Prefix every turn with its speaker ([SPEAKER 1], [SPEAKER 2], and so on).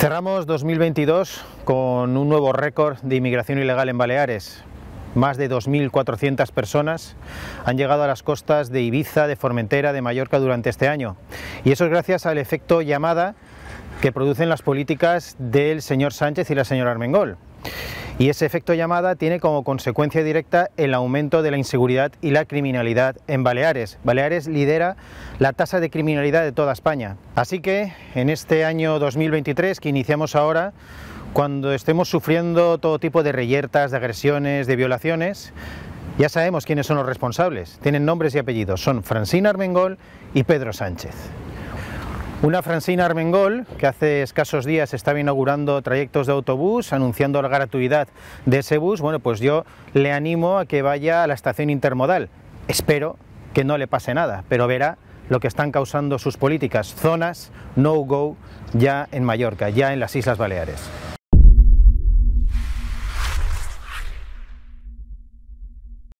[SPEAKER 1] Cerramos 2022 con un nuevo récord de inmigración ilegal en Baleares. Más de 2.400 personas han llegado a las costas de Ibiza, de Formentera, de Mallorca durante este año. Y eso es gracias al efecto llamada que producen las políticas del señor Sánchez y la señora Armengol. Y ese efecto llamada tiene como consecuencia directa el aumento de la inseguridad y la criminalidad en Baleares. Baleares lidera la tasa de criminalidad de toda España. Así que en este año 2023 que iniciamos ahora, cuando estemos sufriendo todo tipo de reyertas, de agresiones, de violaciones, ya sabemos quiénes son los responsables. Tienen nombres y apellidos. Son Francina Armengol y Pedro Sánchez. Una Francina Armengol, que hace escasos días estaba inaugurando trayectos de autobús, anunciando la gratuidad de ese bus, bueno, pues yo le animo a que vaya a la estación intermodal. Espero que no le pase nada, pero verá lo que están causando sus políticas. Zonas no-go ya en Mallorca, ya en las Islas Baleares.